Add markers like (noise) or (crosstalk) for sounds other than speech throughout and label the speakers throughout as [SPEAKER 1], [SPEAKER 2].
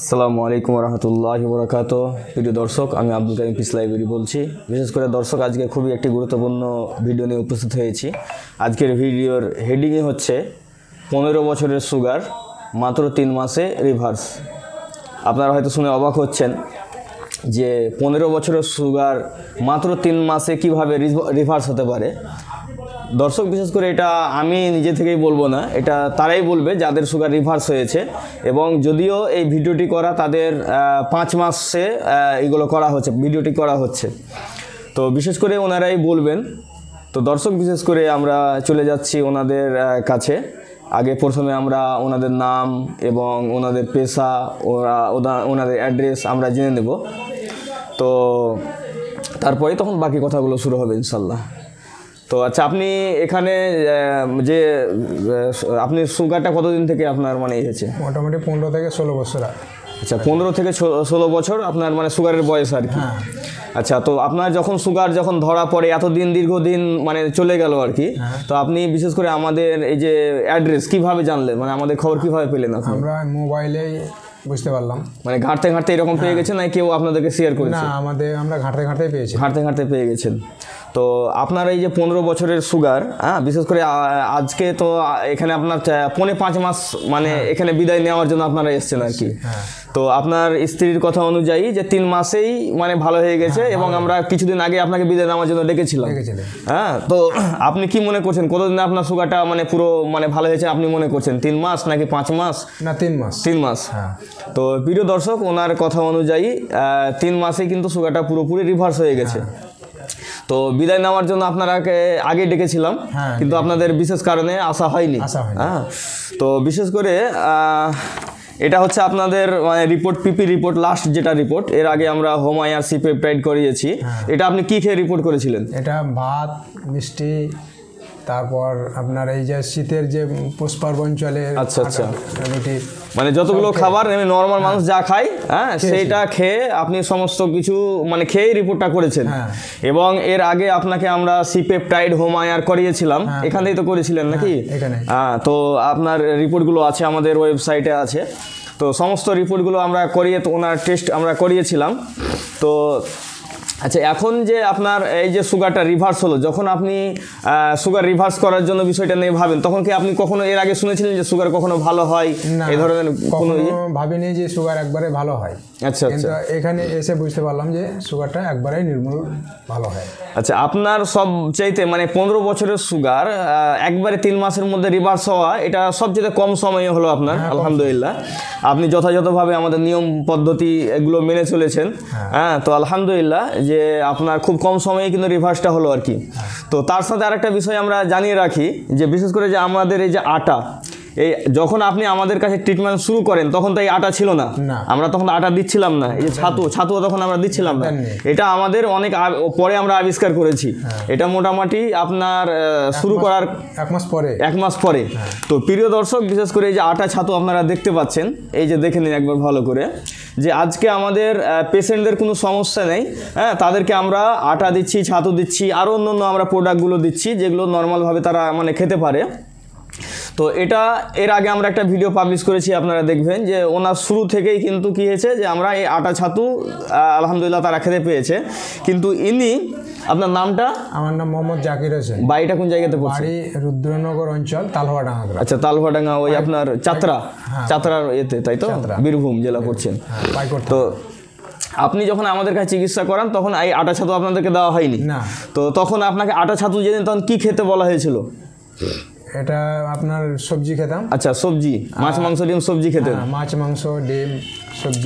[SPEAKER 1] আসসালামু আলাইকুম রহমতুল্লাহ বরকাত প্রিয় দর্শক আমি আব্দুল কারিম লাইব্রেরি বলছি বিশেষ করে দর্শক আজকে খুবই একটি গুরুত্বপূর্ণ ভিডিও নিয়ে উপস্থিত হয়েছি আজকের ভিডিওর হেডিংয়ে হচ্ছে পনেরো বছরের সুগার মাত্র তিন মাসে রিভার্স আপনারা হয়তো শুনে অবাক হচ্ছেন যে পনেরো বছরের সুগার মাত্র তিন মাসে কিভাবে রিভার্স হতে পারে দর্শক বিশেষ করে এটা আমি নিজে থেকেই বলবো না এটা তারাই বলবে যাদের সুগার রিভার্স হয়েছে এবং যদিও এই ভিডিওটি করা তাদের পাঁচ মাসে এগুলো করা হচ্ছে ভিডিওটি করা হচ্ছে তো বিশেষ করে ওনারাই বলবেন তো দর্শক বিশেষ করে আমরা চলে যাচ্ছি ওনাদের কাছে আগে প্রথমে আমরা ওনাদের নাম এবং ওনাদের পেশা ওরা ওনাদের অ্যাড্রেস আমরা জেনে নেব তো তারপরে তখন বাকি কথাগুলো শুরু হবে ইনশাল্লাহ তো আচ্ছা আপনি এখানে যে আপনি সুগারটা কতদিন থেকে আপনার মানে এসেছে
[SPEAKER 2] মোটামুটি পনেরো থেকে ষোলো বছর
[SPEAKER 1] আচ্ছা পনেরো থেকে ষোলো বছর আপনার মানে সুগারের বয়স আর কি হ্যাঁ। আচ্ছা তো আপনার যখন সুগার যখন ধরা পড়ে এতদিন দীর্ঘদিন মানে চলে গেল আর কি হ্যাঁ। তো আপনি বিশেষ করে আমাদের এই যে অ্যাড্রেস কিভাবে জানলেন মানে আমাদের খবর কিভাবে পেলেন আমরা
[SPEAKER 2] মোবাইলে বুঝতে পারলাম
[SPEAKER 1] মানে ঘাটতে ঘাঁটতে এরকম পেয়ে হ্যাঁ। গেছেন না কেউ আপনাদেরকে শেয়ার করেছে না আমাদের আমরা ঘাঁটতে ঘাঁটতে পেয়েছি ঘাঁটতে ঘাঁটতে পেয়ে গেছেন তো আপনার এই যে পনেরো বছরের সুগার হ্যাঁ বিশেষ করে আজকে তো এখানে আপনার পৌনে পাঁচ মাস মানে হ্যাঁ। এখানে বিদায় নেওয়ার জন্য আপনারা এসছেন আর কি হ্যাঁ তো আপনার স্ত্রীর কথা অনুযায়ী যে তিন মাসেই মানে ভালো হয়ে গেছে হ্যাঁ, এবং আমরা কিছুদিন আগে আপনাকে বিদায় নেওয়ার জন্য ডেকেছিলাম হ্যাঁ তো আপনি কি মনে করছেন কতদিন আপনার সুগারটা মানে পুরো মানে ভালো হয়েছে আপনি মনে করছেন তিন মাস নাকি পাঁচ মাস না তিন মাস তিন মাস হ্যাঁ। তো প্রিয় দর্শক ওনার কথা অনুযায়ী তিন মাসেই কিন্তু সুগারটা পুরোপুরি রিভার্স হয়ে গেছে হ্যাঁ। তো বিদায় নেওয়ার জন্য আপনারাকে আগে ডেকেছিলাম কিন্তু আপনাদের বিশেষ কারণে আসা হয়নি হ্যাঁ তো বিশেষ করে এটা হচ্ছে আপনাদের মানে রিপোর্ট পিপি রিপোর্ট লাস্ট যেটা রিপোর্ট এর আগে আমরা হোম আয়ার সি পেপটাইড করিয়েছি হ্যাঁ। এটা আপনি কি খেয়ে রিপোর্ট করেছিলেন
[SPEAKER 2] এটা ভাত মিষ্টি তারপর আপনার এই যে শীতের যে পুষ্পার্বণ চলে আচ্ছা আচ্ছা
[SPEAKER 1] মানে যতগুলো খাবার এমনি নর্মাল মানুষ যা খায় হ্যাঁ, হ্যাঁ সেটা খেয়ে আপনি সমস্ত কিছু মানে খেয়েই রিপোর্টটা করেছেন হ্যাঁ। এবং এর আগে আপনাকে আমরা হোম আয়ার করিয়েছিলাম এখান তো করেছিলেন নাকি হ্যাঁ তো আপনার রিপোর্টগুলো আছে আমাদের ওয়েবসাইটে আছে তো সমস্ত রিপোর্টগুলো আমরা করিয়ে তো ওনার টেস্ট আমরা করিয়েছিলাম তো আচ্ছা এখন যে আপনার এই যে সুগারটা রিভার্স হলো যখন আপনি সুগার রিভার্স করার জন্য বিষয়টা নিয়ে ভাবেন তখন কি আপনি কখনো এর আগে শুনেছিলেন যে সুগার কখনো ভালো হয় এই ধরনের কোনো ইয়ে?
[SPEAKER 2] ভাবিনি যে সুগার একবারে ভালো হয় আচ্ছা আচ্ছা এখানে এসে বুঝতে পারলাম যে সুগারটা একবারেই নির্মূল ভালো হয়
[SPEAKER 1] আচ্ছা আপনার সব চাইতে মানে পনেরো বছরের সুগার একবারে তিন মাসের মধ্যে রিভার্স হওয়া এটা সবচেয়ে কম সময়ে হলো আপনার হ্যাঁ, আলহামদুলিল্লাহ আপনি যথাযথভাবে আমাদের নিয়ম পদ্ধতি এগুলো মেনে চলেছেন হ্যাঁ, হ্যাঁ তো আলহামদুলিল্লাহ যে আপনার খুব কম সময়ে কিন্তু রিভার্সটা হলো আর কি তো তার সাথে আরেকটা বিষয় আমরা জানিয়ে রাখি যে বিশেষ করে যে আমাদের এই যে আটা এই যখন আপনি আমাদের কাছে ট্রিটমেন্ট শুরু করেন তখন তাই আটা ছিল না আমরা তখন আটা দিচ্ছিলাম না এই যে ছাতু ছাতু তখন আমরা দিচ্ছিলাম না হ্যাঁ। এটা আমাদের অনেক পরে আমরা আবিষ্কার করেছি হ্যাঁ। এটা মোটামুটি আপনার শুরু করার এক মাস পরে এক মাস পরে হ্যাঁ। তো প্রিয় দর্শক বিশেষ করে এই যে আটা ছাতু আপনারা দেখতে পাচ্ছেন এই যে দেখে নিন একবার ভালো করে যে আজকে আমাদের পেশেন্টদের কোনো সমস্যা নেই হ্যাঁ তাদেরকে আমরা আটা দিচ্ছি ছাতু দিচ্ছি আরও অন্য অন্য আমরা প্রোডাক্টগুলো দিচ্ছি যেগুলো নর্মালভাবে তারা মানে খেতে পারে তো এটা এর আগে আমরা একটা ভিডিও পাবলিশ করেছি আপনারা দেখবেন যে ওনার শুরু থেকেই কিন্তু কী হয়েছে যে আমরা এই আটা ছাতু আলহামদুলিল্লাহ তারা খেতে পেয়েছে কিন্তু ইনি আপনার নামটা আমার নাম মোহাম্মদ জাকির হোসেন
[SPEAKER 2] বাড়িটা কোন জায়গাতে পড়ছে বাড়ি রুদ্রনগর অঞ্চল তালহাডাঙ্গা
[SPEAKER 1] আচ্ছা তালহাডাঙ্গা ওই আপনার চাতরা হ্যাঁ, হ্যাঁ। চাতরার এতে তাই তো বীরভূম জেলা পড়ছেন হ্যাঁ, তো আপনি যখন আমাদের কাছে চিকিৎসা করান তখন এই আটা ছাতু আপনাদেরকে দেওয়া হয়নি না তো তখন আপনাকে আটা ছাতু যেদিন তখন কি খেতে বলা হয়েছিল
[SPEAKER 2] এটা আপনার সবজি খেতাম
[SPEAKER 1] আচ্ছা সবজি মাছ মাংস ডিম সবজি খেতেন হ্যাঁ, মাছ মাংস ডিম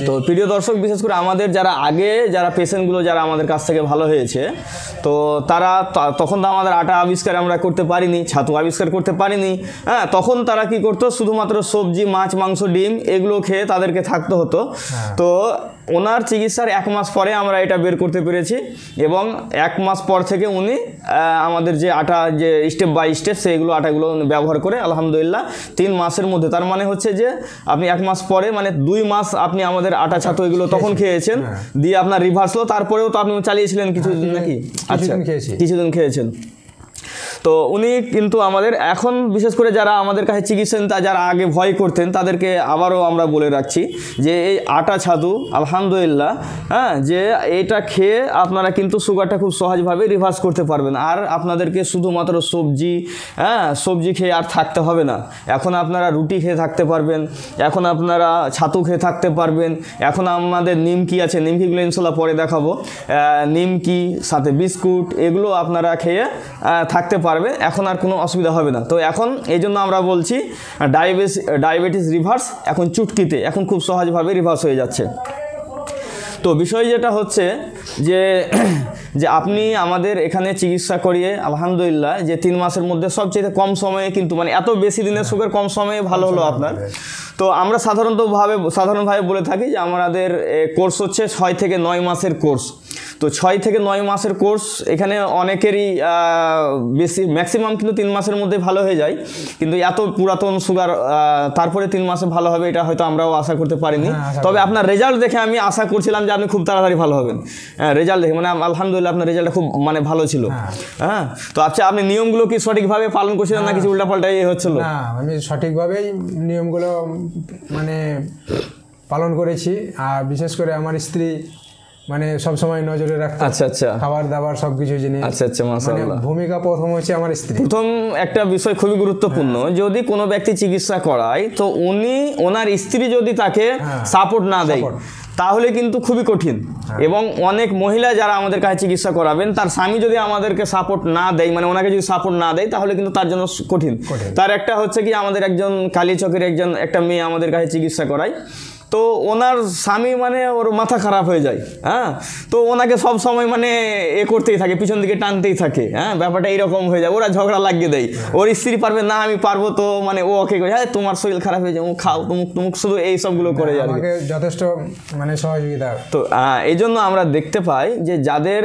[SPEAKER 1] তো প্রিয় দর্শক বিশেষ করে আমাদের যারা আগে যারা পেশেন্টগুলো যারা আমাদের কাছ থেকে ভালো হয়েছে তো তারা তখন তো আমাদের আটা আবিষ্কার আমরা করতে পারিনি ছাতু আবিষ্কার করতে পারিনি হ্যাঁ তখন তারা কি করতো শুধুমাত্র সবজি মাছ মাংস ডিম এগুলো খেয়ে তাদেরকে থাকতে হতো হ্যাঁ। তো ওনার চিকিৎসার এক মাস পরে আমরা এটা বের করতে পেরেছি এবং এক মাস পর থেকে উনি আমাদের যে আটা যে স্টেপ বাই স্টেপ সেইগুলো আটাগুলো ব্যবহার করে আলহামদুলিল্লাহ তিন মাসের মধ্যে তার মানে হচ্ছে যে আপনি এক মাস পরে মানে দুই মাস আপনি আপনি আমাদের আটা ছাতু এগুলো তখন খেয়েছেন হ্যাঁ। দিয়ে আপনার রিভার্স তারপরেও তো আপনি চালিয়েছিলেন কিছু হ্যাঁ, নাকি আচ্ছা কিছুদিন খেয়েছেন তো উনি কিন্তু আমাদের এখন বিশেষ করে যারা আমাদের কাছে চিকিৎসা তা যারা আগে ভয় করতেন তাদেরকে আবারও আমরা বলে রাখছি যে এই আটা ছাদু আলহামদুলিল্লাহ হ্যাঁ যে এটা খেয়ে আপনারা কিন্তু সুগারটা খুব সহজভাবে রিভার্স করতে পারবেন আর আপনাদেরকে শুধুমাত্র সবজি হ্যাঁ সবজি খেয়ে আর থাকতে হবে না এখন আপনারা রুটি খেয়ে থাকতে পারবেন এখন আপনারা ছাতু খেয়ে থাকতে পারবেন এখন আমাদের নিমকি আছে নিমকিগুলো ইনশাল্লাহ পরে দেখাবো নিমকি সাথে বিস্কুট এগুলো আপনারা খেয়ে থাকতে পারবেন পারবে এখন আর কোনো অসুবিধা হবে না তো এখন এই জন্য আমরা বলছি ডায়াবেটিস ডায়াবেটিস রিভার্স এখন চুটকিতে এখন খুব সহজভাবে রিভার্স হয়ে যাচ্ছে তো বিষয় যেটা হচ্ছে যে যে আপনি আমাদের এখানে চিকিৎসা করিয়ে আলহামদুলিল্লাহ যে তিন মাসের মধ্যে সবচেয়ে কম সময়ে কিন্তু মানে এত বেশি দিনের হ্যাঁ। সুখের কম সময়ে ভালো হলো আপনার হ্যাঁ। তো আমরা সাধারণতভাবে সাধারণভাবে বলে থাকি যে আমাদের কোর্স হচ্ছে ছয় থেকে নয় মাসের কোর্স তো ছয় থেকে নয় মাসের কোর্স এখানে অনেকেরই বেশি ম্যাক্সিমাম কিন্তু তিন মাসের মধ্যে ভালো হয়ে যায় কিন্তু এত পুরাতন সুগার তারপরে তিন মাসে ভালো হবে এটা হয়তো আমরাও আশা করতে পারিনি হ্যাঁ, তবে আপনার রেজাল্ট দেখে আমি আশা করছিলাম যে আপনি খুব তাড়াতাড়ি ভালো হবেন রেজাল্ট দেখে মানে আলহামদুলিল্লাহ আলহামদুলিল্লাহ আপনার রেজাল্টটা খুব মানে ভালো ছিল হ্যাঁ।, হ্যাঁ তো আচ্ছা আপনি নিয়মগুলো কি সঠিকভাবে পালন করছিলেন না হ্যাঁ। কিছু উল্টাপাল্টা ইয়ে হচ্ছিল না
[SPEAKER 2] আমি সঠিকভাবেই নিয়মগুলো মানে পালন করেছি আর বিশেষ করে আমার স্ত্রী মানে সব সময় নজরে রাখতে আচ্ছা আচ্ছা খাবার দাবার সবকিছু জিনিস আচ্ছা আচ্ছা মাশাআল্লাহ মানে ভূমিকা প্রথম হচ্ছে আমার
[SPEAKER 1] স্ত্রী প্রথম একটা বিষয় খুবই গুরুত্বপূর্ণ হ্যাঁ। যদি কোনো ব্যক্তি চিকিৎসা করায় তো উনি ওনার স্ত্রী যদি তাকে সাপোর্ট না দেয় তাহলে কিন্তু খুবই কঠিন হ্যাঁ। এবং অনেক মহিলা যারা আমাদের কাছে চিকিৎসা করাবেন তার স্বামী যদি আমাদেরকে সাপোর্ট না দেয় মানে ওনাকে যদি সাপোর্ট না দেয় তাহলে কিন্তু তার জন্য কঠিন তার একটা হচ্ছে কি আমাদের একজন চকের একজন একটা মেয়ে আমাদের কাছে চিকিৎসা করায় তো ওনার স্বামী মানে ওর মাথা খারাপ হয়ে যায় হ্যাঁ তো ওনাকে সব সময় মানে এ করতেই থাকে পিছন দিকে টানতেই থাকে হ্যাঁ ব্যাপারটা এইরকম হয়ে যায় ওরা ঝগড়া লাগিয়ে দেয় ওর স্ত্রী পারবে না আমি পারবো তো মানে ও ওকে করে হ্যাঁ তোমার শরীর খারাপ হয়ে যায় ও খাও তুমুক তুমুক শুধু এই সবগুলো করে যাবে
[SPEAKER 2] হ্যাঁ, যথেষ্ট মানে সহযোগিতা
[SPEAKER 1] তো এই জন্য আমরা দেখতে পাই যে যাদের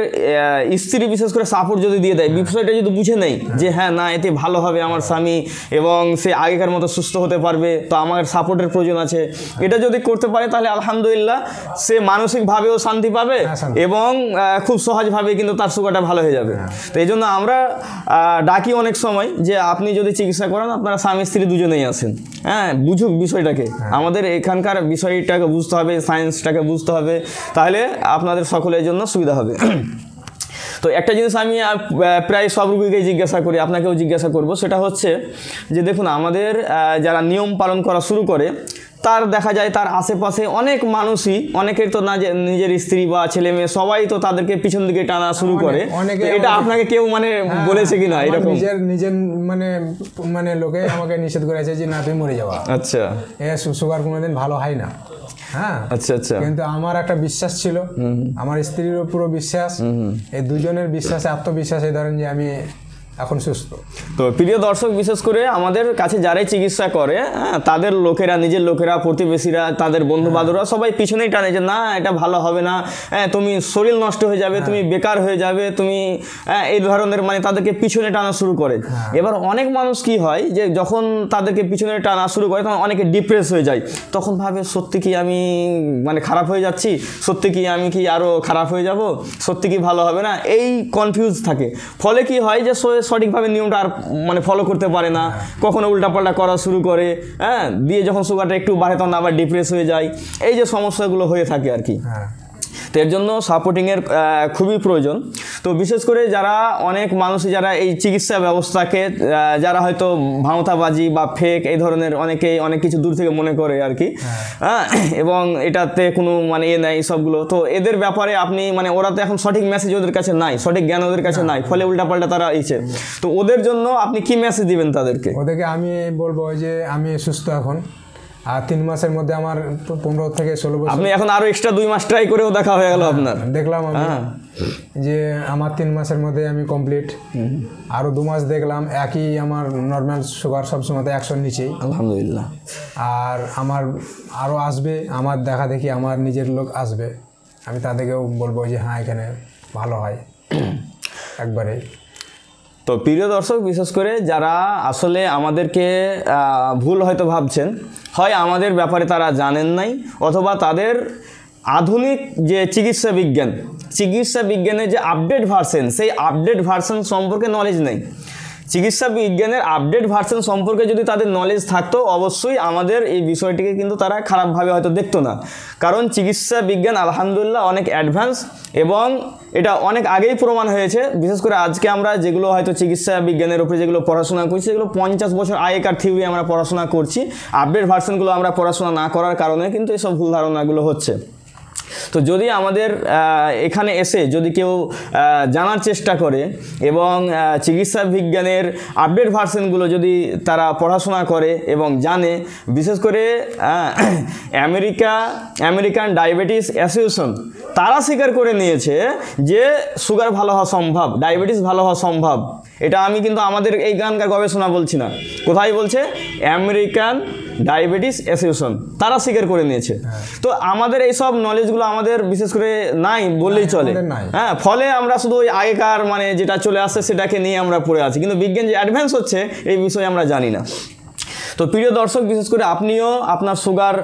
[SPEAKER 1] স্ত্রী বিশেষ করে সাপোর্ট যদি দিয়ে দেয় বিষয়টা যদি বুঝে নেই যে হ্যাঁ না এতে ভালো হবে আমার স্বামী এবং সে আগেকার মতো সুস্থ হতে পারবে তো আমার সাপোর্টের প্রয়োজন আছে এটা যদি করতে করতে পারে তাহলে আলহামদুলিল্লাহ সে মানসিকভাবেও শান্তি পাবে হ্যাঁ, এবং খুব সহজভাবে কিন্তু তার সুগারটা ভালো হয়ে যাবে হ্যাঁ। তো এই জন্য আমরা ডাকি অনেক সময় যে আপনি যদি চিকিৎসা করেন আপনারা স্বামী স্ত্রী দুজনেই আসেন হ্যাঁ বুঝুক বিষয়টাকে হ্যাঁ। আমাদের এখানকার বিষয়টাকে বুঝতে হবে সায়েন্সটাকে বুঝতে হবে তাহলে আপনাদের সকলের জন্য সুবিধা হবে তো একটা জিনিস আমি প্রায় সব রুগীকে জিজ্ঞাসা করি আপনাকেও জিজ্ঞাসা করব সেটা হচ্ছে যে দেখুন আমাদের যারা নিয়ম পালন করা শুরু করে তার দেখা যায় তার আশেপাশে অনেক মানুষই অনেকের তো না নিজের স্ত্রী বা ছেলে মেয়ে সবাই তো তাদেরকে পিছন দিকে টানা শুরু মানে করে এটা আপনাকে কেউ মানে হ্যাঁ, হ্যাঁ, বলেছে কি না এরকম নিজের
[SPEAKER 2] নিজের মানে মানে লোকে আমাকে নিষেধ করেছে যে না তুমি মরে যাওয়া আচ্ছা এ সুগার কোনোদিন ভালো হয় না হ্যাঁ
[SPEAKER 1] আচ্ছা আচ্ছা কিন্তু
[SPEAKER 2] আমার একটা বিশ্বাস ছিল আমার স্ত্রীর পুরো বিশ্বাস এই দুজনের বিশ্বাসে আত্মবিশ্বাসে ধরেন যে আমি এখন সুস্থ
[SPEAKER 1] তো প্রিয় দর্শক বিশেষ করে আমাদের কাছে যারাই চিকিৎসা করে হ্যাঁ, তাদের লোকেরা নিজের লোকেরা প্রতিবেশীরা তাদের বন্ধু বান্ধবরা হ্যাঁ। সবাই পিছনেই টানে যে না এটা ভালো হবে না হ্যাঁ, তুমি শরীর নষ্ট হয়ে যাবে তুমি বেকার হয়ে যাবে তুমি এই ধরনের মানে তাদেরকে পিছনে টানা শুরু করে এবার অনেক মানুষ কি হয় যে যখন তাদেরকে পিছনে টানা শুরু করে তখন অনেকে ডিপ্রেস হয়ে যায় তখন ভাবে সত্যি কি আমি মানে খারাপ হয়ে যাচ্ছি সত্যি কি আমি কি আরও খারাপ হয়ে যাব সত্যি কি ভালো হবে না এই কনফিউজ থাকে ফলে কি হয় যে সঠিকভাবে নিয়মটা আর মানে ফলো করতে পারে না কখনো উল্টাপাল্টা করা শুরু করে হ্যাঁ দিয়ে যখন সুগারটা একটু বাড়ে তখন আবার ডিপ্রেস হয়ে যায় এই যে সমস্যাগুলো হয়ে থাকে আর কি হ্যাঁ। তো এর জন্য সাপোর্টিংয়ের খুবই প্রয়োজন তো বিশেষ করে যারা অনেক মানুষ যারা এই চিকিৎসা ব্যবস্থাকে যারা হয়তো ভাঁওতাবাজি বা ফেক এই ধরনের অনেকেই অনেক কিছু দূর থেকে মনে করে আর কি হ্যাঁ এবং এটাতে কোনো মানে ইয়ে নেই সবগুলো তো এদের ব্যাপারে আপনি মানে ওরা তো এখন সঠিক মেসেজ ওদের কাছে নাই সঠিক জ্ঞান ওদের কাছে হ্যাঁ। নাই ফলে উল্টাপাল্টা তারা এইছে তো ওদের জন্য আপনি কি মেসেজ দিবেন তাদেরকে
[SPEAKER 2] ওদেরকে আমি বলবো যে আমি সুস্থ এখন আর তিন মাসের মধ্যে আমার পনেরো থেকে ষোলো বছর আপনি এখন আরও
[SPEAKER 1] এক্সট্রা দুই মাস ট্রাই করেও দেখা হয়ে গেল হ্যাঁ, আপনার
[SPEAKER 2] দেখলাম আমি হ্যাঁ। যে আমার তিন মাসের মধ্যে আমি কমপ্লিট আরও দু মাস দেখলাম একই আমার নর্মাল সুগার সবসময় একশোর নিচে আলহামদুলিল্লাহ আর আমার আরও আসবে আমার দেখা দেখি আমার নিজের লোক আসবে আমি তাদেরকেও বলবো যে হ্যাঁ এখানে ভালো হয় (clears throat) একবারে
[SPEAKER 1] তো প্রিয় দর্শক বিশেষ করে যারা আসলে আমাদেরকে ভুল হয়তো ভাবছেন হয় আমাদের ব্যাপারে তারা জানেন নাই অথবা তাদের আধুনিক যে চিকিৎসা বিজ্ঞান চিকিৎসা বিজ্ঞানের যে আপডেট ভার্সন সেই আপডেট ভার্সন সম্পর্কে নলেজ নেই চিকিৎসা বিজ্ঞানের আপডেট ভার্সন সম্পর্কে যদি তাদের নলেজ থাকতো অবশ্যই আমাদের এই বিষয়টিকে কিন্তু তারা খারাপভাবে হয়তো দেখতো না কারণ চিকিৎসা বিজ্ঞান আলহামদুলিল্লাহ অনেক অ্যাডভান্স এবং এটা অনেক আগেই প্রমাণ হয়েছে বিশেষ করে আজকে আমরা যেগুলো হয়তো চিকিৎসা বিজ্ঞানের উপরে যেগুলো পড়াশোনা করছি সেগুলো পঞ্চাশ বছর আগেকার থিওরি আমরা পড়াশোনা করছি আপডেট ভার্সনগুলো আমরা পড়াশোনা না করার কারণে কিন্তু এসব ভুল ধারণাগুলো হচ্ছে তো যদি আমাদের এখানে এসে যদি কেউ জানার চেষ্টা করে এবং চিকিৎসা বিজ্ঞানের আপডেট ভার্সনগুলো যদি তারা পড়াশোনা করে এবং জানে বিশেষ করে আমেরিকা আমেরিকান ডায়াবেটিস অ্যাসোসিয়েশন তারা স্বীকার করে নিয়েছে যে সুগার ভালো হওয়া সম্ভব ডায়াবেটিস ভালো হওয়া সম্ভব এটা আমি কিন্তু আমাদের এই গানকার গবেষণা বলছি না কোথায় বলছে আমেরিকান ডায়াবেটিস অ্যাসোসিয়েশন তারা স্বীকার করে নিয়েছে তো আমাদের এই সব নলেজগুলো আমাদের বিশেষ করে নাই বললেই চলে হ্যাঁ ফলে আমরা শুধু ওই আগেকার মানে যেটা চলে আসছে সেটাকে নিয়ে আমরা পড়ে আছি কিন্তু বিজ্ঞান যে অ্যাডভান্স হচ্ছে এই বিষয়ে আমরা জানি না তো প্রিয় দর্শক বিশেষ করে আপনিও আপনার সুগার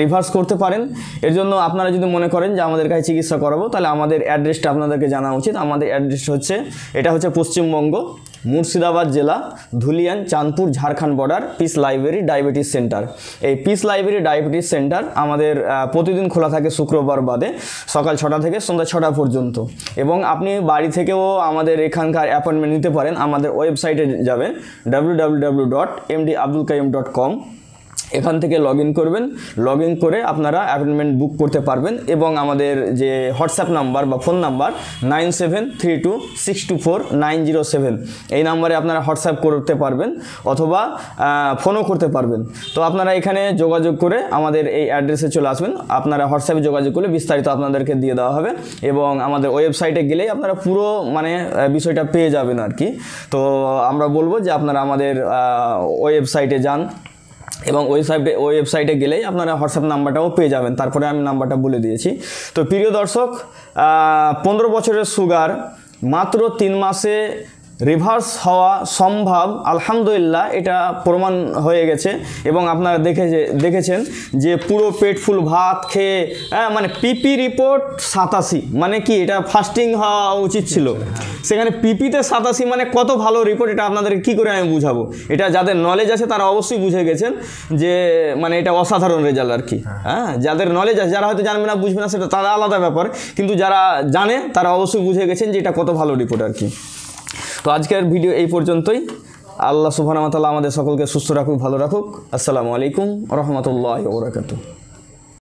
[SPEAKER 1] রিভার্স করতে পারেন এর জন্য আপনারা যদি মনে করেন যে আমাদের কাছে চিকিৎসা করাবো তাহলে আমাদের অ্যাড্রেসটা আপনাদেরকে জানা উচিত আমাদের অ্যাড্রেস হচ্ছে এটা হচ্ছে পশ্চিমবঙ্গ মুর্শিদাবাদ জেলা Dhulian Chandpur Jharkhand border peace library diabetes centre এই পিস লাইব্রেরি ডায়াবেটিস সেন্টার আমাদের প্রতিদিন খোলা থাকে শুক্রবার বাদে সকাল ছটা থেকে সন্ধ্যা ছটা পর্যন্ত এবং আপনি বাড়ি থেকেও আমাদের এখানকার অ্যাপয়েন্টমেন্ট নিতে পারেন আমাদের ওয়েবসাইটে যাবেন W dot M D Abdul Kaim dot com এখান থেকে লগ করবেন লগ করে আপনারা অ্যাপয়েন্টমেন্ট বুক করতে পারবেন এবং আমাদের যে হোয়াটসঅ্যাপ নাম্বার বা phone number nine seven three two six two four nine zero seven এই নাম্বারে আপনারা হোয়াটসঅ্যাপ করতে পারবেন অথবা ফোনও করতে পারবেন তো আপনারা এখানে যোগাযোগ করে আমাদের এই অ্যাড্রেসে চলে আসবেন আপনারা হোয়াটসঅ্যাপে যোগাযোগ করলে বিস্তারিত আপনাদেরকে দিয়ে দেওয়া হবে এবং আমাদের ওয়েবসাইটে গেলেই আপনারা পুরো মানে বিষয়টা পেয়ে যাবেন আর কি তো আমরা বলবো যে আপনারা আমাদের ওয়েবসাইটে যান এবং ওয়েবসাইটে ওই ওয়েবসাইটে গেলেই আপনারা হোয়াটসঅ্যাপ নাম্বারটাও পেয়ে যাবেন তারপরে আমি নাম্বারটা বলে দিয়েছি তো প্রিয় দর্শক পনেরো বছরের সুগার মাত্র তিন মাসে রিভার্স হওয়া সম্ভব আলহামদুলিল্লাহ এটা প্রমাণ হয়ে গেছে এবং আপনারা দেখে দেখেছেন যে পুরো পেটফুল ভাত খেয়ে হ্যাঁ মানে পিপি রিপোর্ট সাতাশি মানে কি এটা ফাস্টিং হওয়া উচিত ছিল সেখানে পিপিতে সাতাশি মানে কত ভালো রিপোর্ট এটা আপনাদের কি করে আমি বুঝাবো এটা যাদের নলেজ আছে তারা অবশ্যই বুঝে গেছেন যে মানে এটা অসাধারণ রেজাল্ট আর কি হ্যাঁ যাদের নলেজ আছে যারা হয়তো জানবে না বুঝবে না সেটা তারা আলাদা ব্যাপার কিন্তু যারা জানে তারা অবশ্যই বুঝে গেছেন যে এটা কত ভালো রিপোর্ট আর কি তো আজকের ভিডিও এই পর্যন্তই আল্লাহ সুবাহ আমাদের সকলকে সুস্থ রাখুক ভালো রাখুক আসসালামু আলাইকুম রহমতুল্লাহ ওবরাকাতু